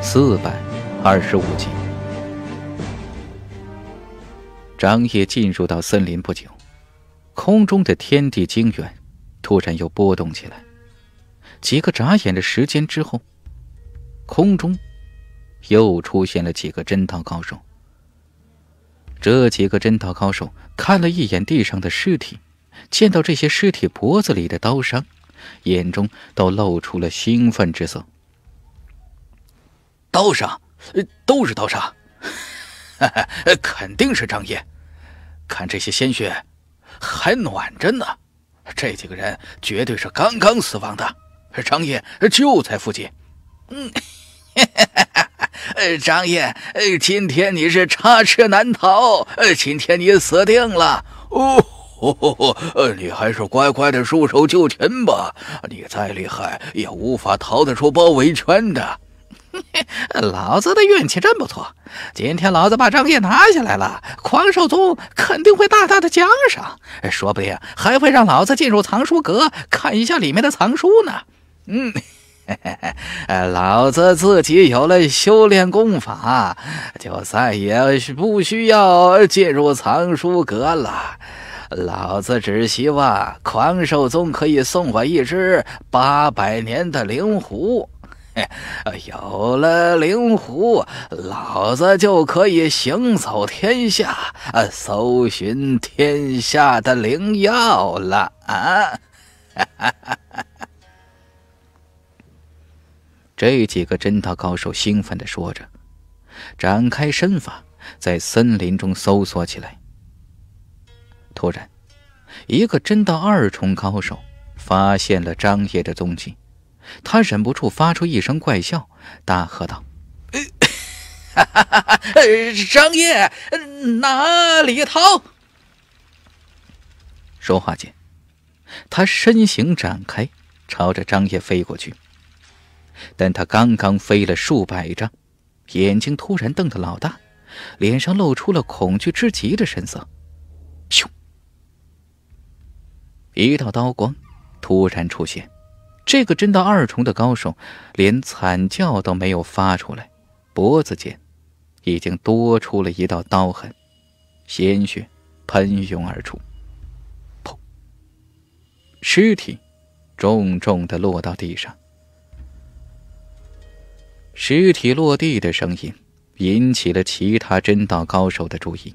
四百二十五集，张掖进入到森林不久，空中的天地精元突然又波动起来。几个眨眼的时间之后，空中又出现了几个真道高手。这几个真道高手看了一眼地上的尸体，见到这些尸体脖子里的刀伤，眼中都露出了兴奋之色。刀伤，都是刀伤，肯定是张掖。看这些鲜血，还暖着呢，这几个人绝对是刚刚死亡的。张掖就在附近。嗯，张烨，今天你是插翅难逃，今天你死定了。哦，你还是乖乖的束手就擒吧，你再厉害也无法逃得出包围圈的。老子的运气真不错，今天老子把张烨拿下来了，狂兽宗肯定会大大的奖赏，说不定还会让老子进入藏书阁看一下里面的藏书呢。嗯，老子自己有了修炼功法，就再也不需要进入藏书阁了。老子只希望狂兽宗可以送我一只八百年的灵狐。有了灵狐，老子就可以行走天下，呃，搜寻天下的灵药了啊！这几个真道高手兴奋的说着，展开身法，在森林中搜索起来。突然，一个真道二重高手发现了张掖的踪迹。他忍不住发出一声怪笑，大喝道：“张叶，哪里逃！”说话间，他身形展开，朝着张叶飞过去。但他刚刚飞了数百丈，眼睛突然瞪得老大，脸上露出了恐惧之极的神色。咻！一道刀光突然出现。这个真道二重的高手，连惨叫都没有发出来，脖子间已经多出了一道刀痕，鲜血喷涌而出，砰！尸体重重的落到地上。尸体落地的声音引起了其他真道高手的注意。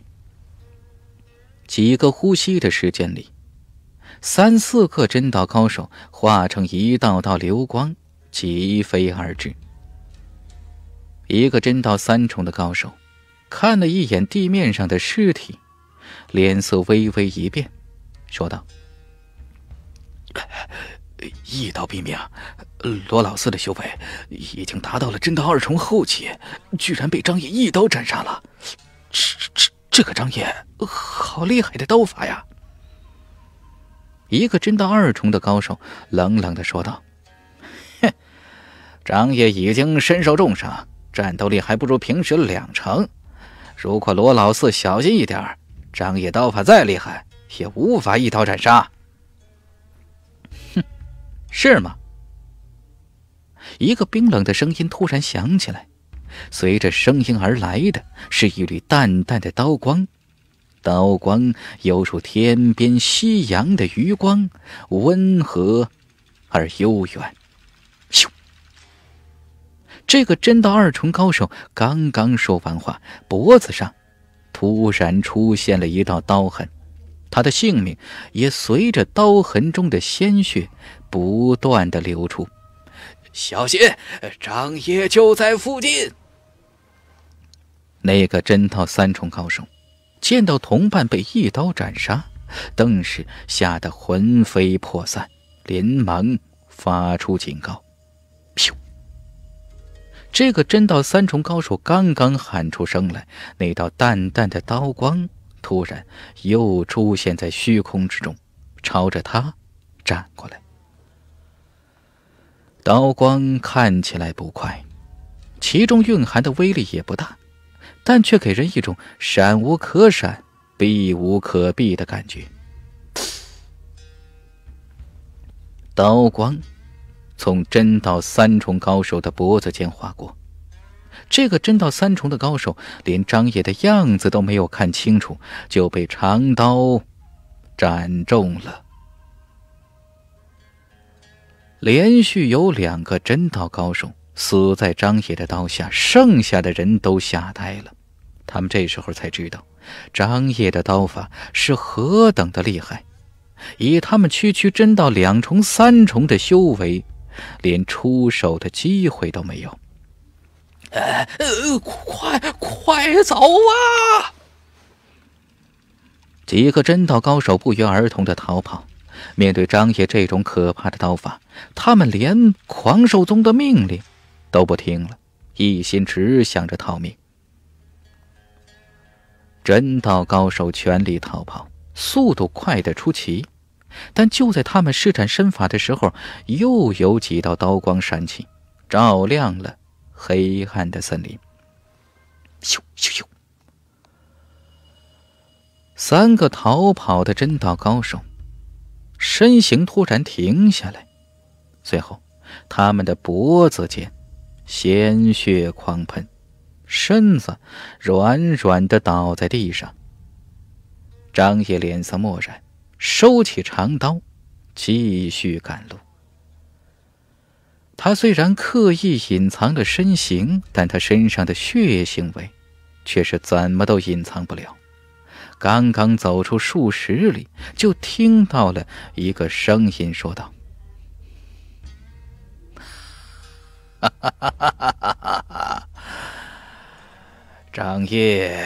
几个呼吸的时间里。三四个真道高手化成一道道流光，疾飞而至。一个真道三重的高手，看了一眼地面上的尸体，脸色微微一变，说道：“一刀毙命！罗老四的修为已经达到了真道二重后期，居然被张野一刀斩杀了！这这这个张野，好厉害的刀法呀！”一个真道二重的高手冷冷的说道：“哼，张爷已经身受重伤，战斗力还不如平时两成。如果罗老四小心一点张野刀法再厉害，也无法一刀斩杀。”“哼，是吗？”一个冰冷的声音突然响起来，随着声音而来的是—一缕淡淡的刀光。刀光犹如天边夕阳的余光，温和而悠远。咻！这个真道二重高手刚刚说完话，脖子上突然出现了一道刀痕，他的性命也随着刀痕中的鲜血不断的流出。小心，张掖就在附近。那个真道三重高手。见到同伴被一刀斩杀，顿时吓得魂飞魄散，连忙发出警告。咻！这个真道三重高手刚刚喊出声来，那道淡淡的刀光突然又出现在虚空之中，朝着他斩过来。刀光看起来不快，其中蕴含的威力也不大。但却给人一种闪无可闪、避无可避的感觉。刀光从真道三重高手的脖子间划过，这个真道三重的高手连张野的样子都没有看清楚，就被长刀斩中了。连续有两个真道高手。死在张爷的刀下，剩下的人都吓呆了。他们这时候才知道，张爷的刀法是何等的厉害。以他们区区真道两重、三重的修为，连出手的机会都没有。哎，呃，快快走啊！几个真道高手不约而同的逃跑。面对张爷这种可怕的刀法，他们连狂兽宗的命令。都不听了，一心只想着逃命。真道高手全力逃跑，速度快的出奇，但就在他们施展身法的时候，又有几道刀光闪起，照亮了黑暗的森林。咻咻咻！三个逃跑的真道高手身形突然停下来，随后他们的脖子间。鲜血狂喷，身子软软的倒在地上。张爷脸色漠然，收起长刀，继续赶路。他虽然刻意隐藏了身形，但他身上的血腥味却是怎么都隐藏不了。刚刚走出数十里，就听到了一个声音说道。哈，张烨，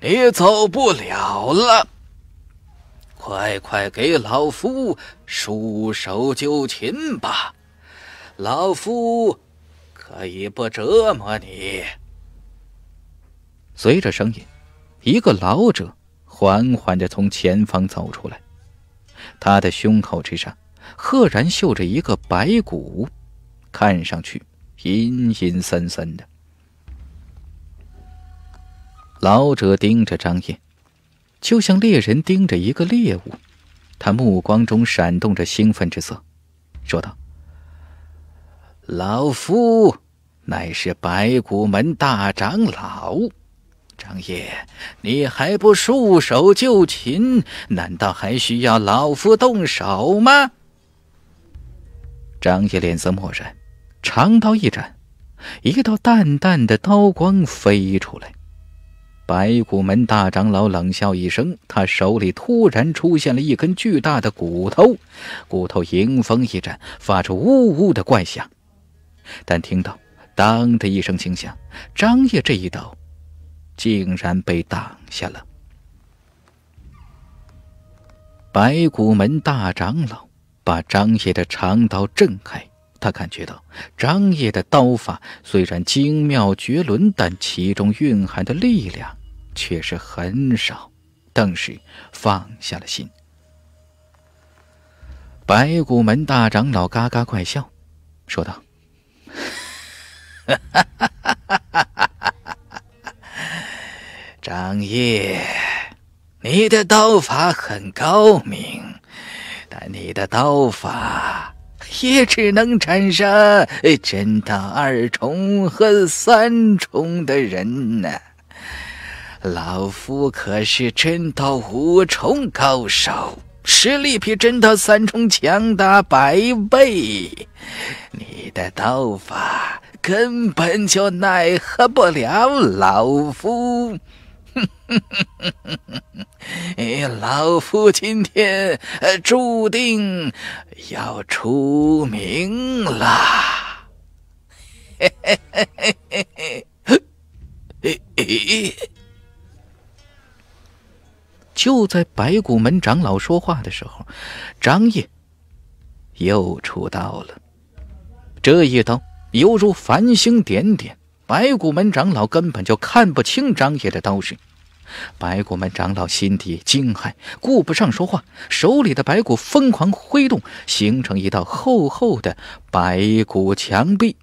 你走不了了！快快给老夫束手就擒吧，老夫可以不折磨你。随着声音，一个老者缓缓的从前方走出来，他的胸口之上赫然绣着一个白骨。看上去阴阴森森的，老者盯着张掖，就像猎人盯着一个猎物。他目光中闪动着兴奋之色，说道：“老夫乃是白骨门大长老，张掖，你还不束手就擒？难道还需要老夫动手吗？”张掖脸色漠然。长刀一斩，一道淡淡的刀光飞出来。白骨门大长老冷笑一声，他手里突然出现了一根巨大的骨头，骨头迎风一斩，发出呜呜的怪响。但听到“当”的一声轻响，张掖这一刀竟然被挡下了。白骨门大长老把张掖的长刀震开。他感觉到张掖的刀法虽然精妙绝伦，但其中蕴含的力量却是很少，顿时放下了心。白骨门大长老嘎嘎怪笑，说道：“ 张掖，你的刀法很高明，但你的刀法……”也只能斩杀真道二重和三重的人呢。老夫可是真道五重高手，实力比真道三重强大百倍。你的刀法根本就奈何不了老夫。哼哼哼哼哼哼哎，老夫今天注定要出名了。哎哎！就在白骨门长老说话的时候，张掖又出刀了，这一刀犹如繁星点点。白骨门长老根本就看不清张野的刀势，白骨门长老心底惊骇，顾不上说话，手里的白骨疯狂挥动，形成一道厚厚的白骨墙壁，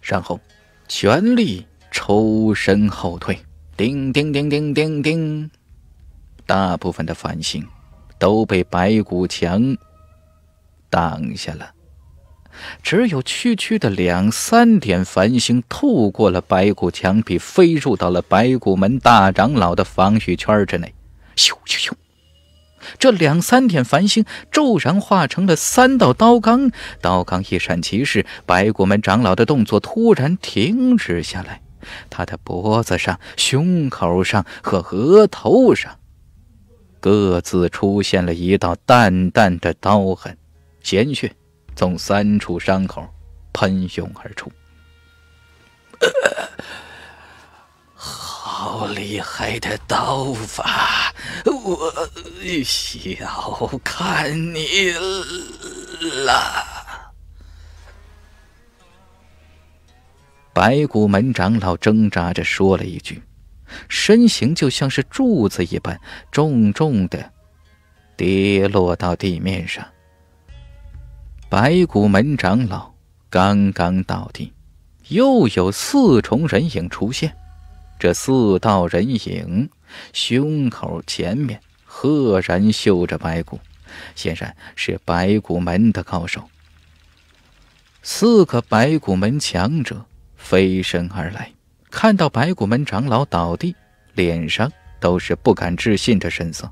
然后全力抽身后退。叮叮叮叮叮叮，大部分的反星都被白骨墙挡下了。只有区区的两三点繁星透过了白骨墙壁，飞入到了白骨门大长老的防御圈之内。咻咻咻！这两三点繁星骤然化成了三道刀罡，刀罡一闪即逝。白骨门长老的动作突然停止下来，他的脖子上、胸口上和额头上，各自出现了一道淡淡的刀痕，鲜血。从三处伤口喷涌而出，好厉害的刀法！我小看你了。白骨门长老挣扎着说了一句，身形就像是柱子一般，重重的跌落到地面上。白骨门长老刚刚倒地，又有四重人影出现。这四道人影胸口前面赫然绣着白骨，显然是白骨门的高手。四个白骨门强者飞身而来，看到白骨门长老倒地，脸上都是不敢置信的神色。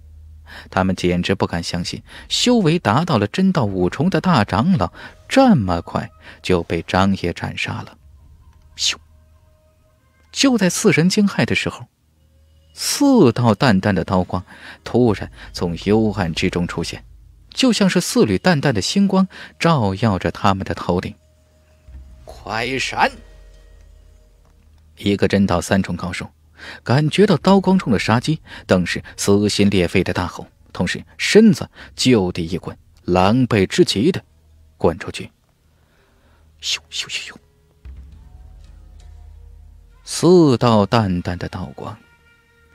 他们简直不敢相信，修为达到了真道五重的大长老，这么快就被张野斩杀了。咻！就在四人惊骇的时候，四道淡淡的刀光突然从幽暗之中出现，就像是四缕淡淡的星光，照耀着他们的头顶。快闪！一个真道三重高手。感觉到刀光中的杀机，顿时撕心裂肺的大吼，同时身子就地一滚，狼狈之极的滚出去。咻咻咻咻，四道淡淡的刀光，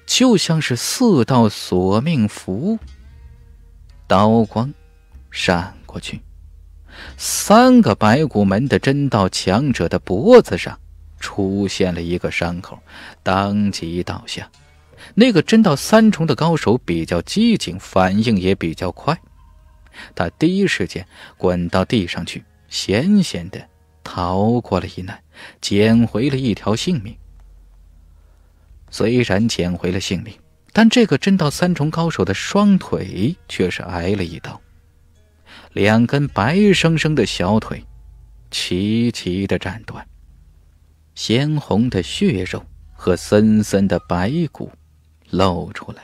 就像是四道索命符。刀光闪过去，三个白骨门的真道强者的脖子上。出现了一个伤口，当即倒下。那个真道三重的高手比较机警，反应也比较快，他第一时间滚到地上去，险险的逃过了一难，捡回了一条性命。虽然捡回了性命，但这个真道三重高手的双腿却是挨了一刀，两根白生生的小腿齐齐的斩断。鲜红的血肉和森森的白骨露出来。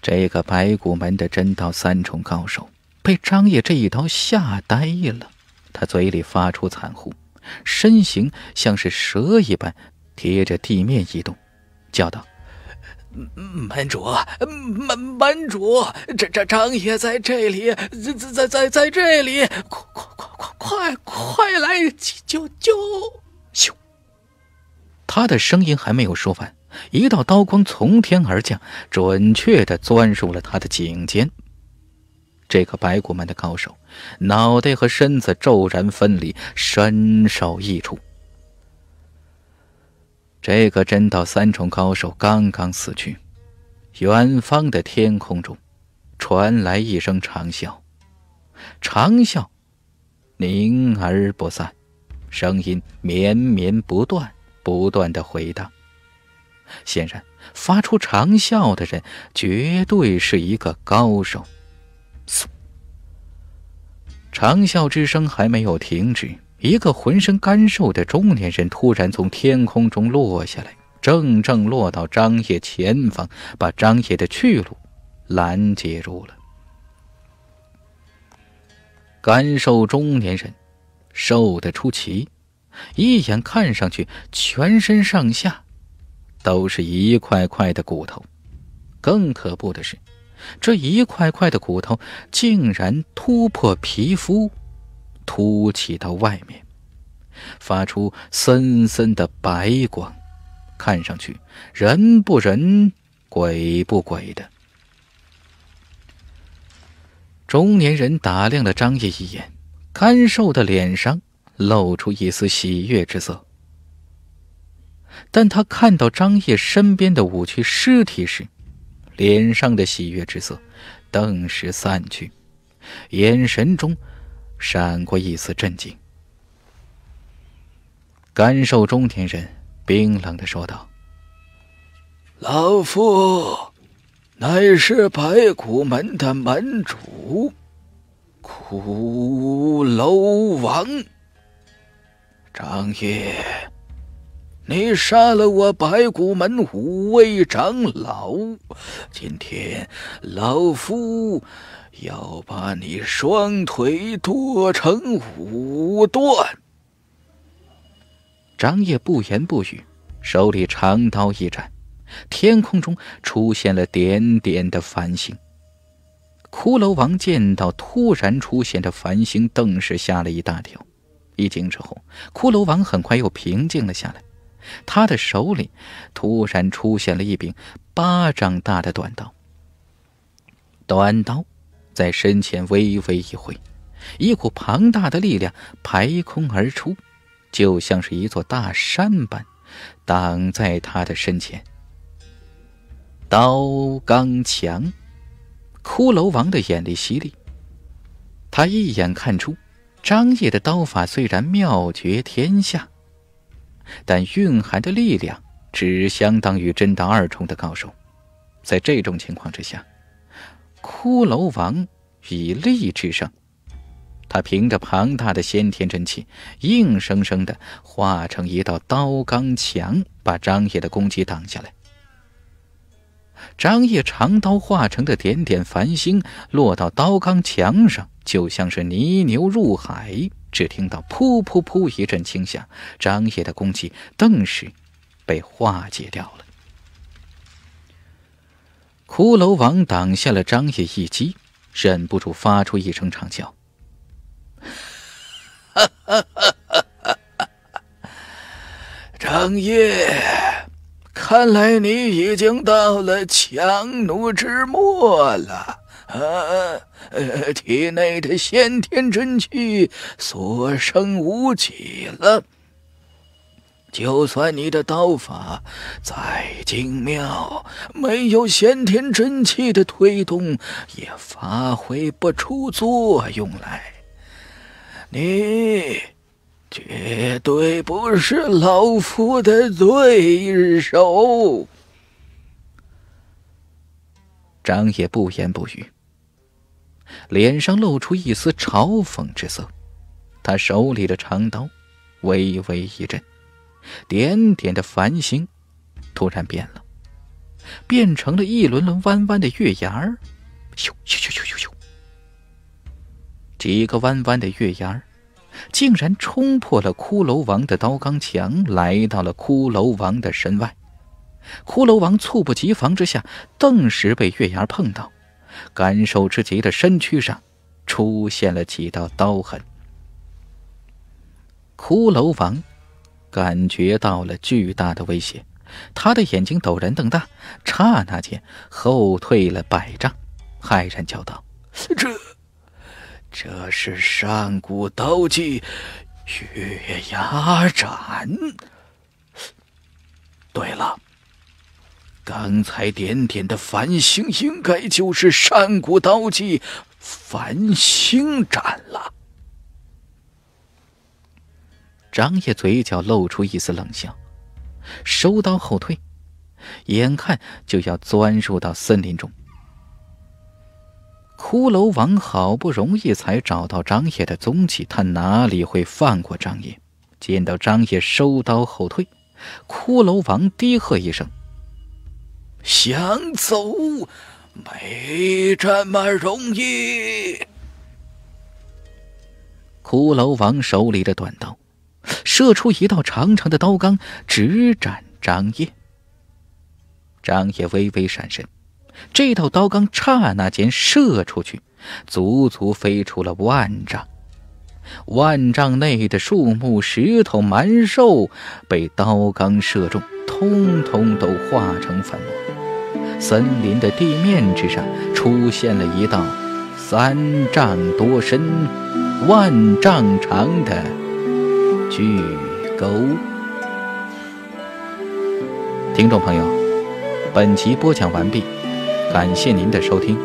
这个白骨门的真道三重高手被张掖这一刀吓呆了，他嘴里发出惨呼，身形像是蛇一般贴着地面移动，叫道。门主，门门主，这这张爷在这里，在在在在这里，快快快快快，快来救救救！咻，他的声音还没有说完，一道刀光从天而降，准确的钻入了他的颈间。这个白骨门的高手，脑袋和身子骤然分离，身首异处。这个真道三重高手刚刚死去，远方的天空中传来一声长啸，长啸凝而不散，声音绵绵不断，不断的回荡。显然，发出长啸的人绝对是一个高手。嗖，长啸之声还没有停止。一个浑身干瘦的中年人突然从天空中落下来，正正落到张掖前方，把张掖的去路拦截住了。干瘦中年人瘦得出奇，一眼看上去，全身上下都是一块块的骨头。更可怖的是，这一块块的骨头竟然突破皮肤。凸起到外面，发出森森的白光，看上去人不人鬼不鬼的。中年人打量了张烨一眼，干瘦的脸上露出一丝喜悦之色。但他看到张烨身边的五具尸体时，脸上的喜悦之色顿时散去，眼神中。闪过一丝震惊，干瘦中年人冰冷的说道：“老夫乃是白骨门的门主，骷髅王张掖。你杀了我白骨门五位长老，今天老夫……”要把你双腿剁成五段！张叶不言不语，手里长刀一斩，天空中出现了点点的繁星。骷髅王见到突然出现的繁星，顿时吓了一大跳。一惊之后，骷髅王很快又平静了下来。他的手里突然出现了一柄巴掌大的短刀，短刀。在身前微微一挥，一股庞大的力量排空而出，就像是一座大山般挡在他的身前。刀刚强，骷髅王的眼力犀利，他一眼看出，张掖的刀法虽然妙绝天下，但蕴含的力量只相当于真道二重的高手。在这种情况之下。骷髅王以力制胜，他凭着庞大的先天真气，硬生生的化成一道刀罡墙，把张掖的攻击挡下来。张掖长刀化成的点点繁星落到刀罡墙上，就像是泥牛入海。只听到噗噗噗一阵轻响，张掖的攻击顿时被化解掉了。骷髅王挡下了张掖一击，忍不住发出一声长笑：“ 张叶，看来你已经到了强弩之末了啊！体内的先天真气所剩无几了。”就算你的刀法再精妙，没有先天真气的推动，也发挥不出作用来。你绝对不是老夫的对手。张野不言不语，脸上露出一丝嘲讽之色，他手里的长刀微微一震。点点的繁星，突然变了，变成了一轮轮弯弯的月牙儿。咻咻咻咻咻咻，几个弯弯的月牙儿，竟然冲破了骷髅王的刀钢墙，来到了骷髅王的身外。骷髅王猝不及防之下，顿时被月牙碰到，感受之极的身躯上出现了几道刀痕。骷髅王。感觉到了巨大的威胁，他的眼睛陡然瞪大，刹那间后退了百丈，骇然叫道：“这，这是上古刀技，月牙斩。对了，刚才点点的繁星，应该就是上古刀技繁星斩了。”张叶嘴角露出一丝冷笑，收刀后退，眼看就要钻入到森林中。骷髅王好不容易才找到张叶的踪迹，他哪里会放过张叶？见到张叶收刀后退，骷髅王低喝一声：“想走，没这么容易！”骷髅王手里的短刀。射出一道长长的刀罡，直斩张掖。张掖微微闪身，这道刀罡刹那间射出去，足足飞出了万丈。万丈内的树木、石头、蛮兽被刀罡射中，通通都化成粉末。森林的地面之上出现了一道三丈多深、万丈长的。聚沟。听众朋友，本集播讲完毕，感谢您的收听。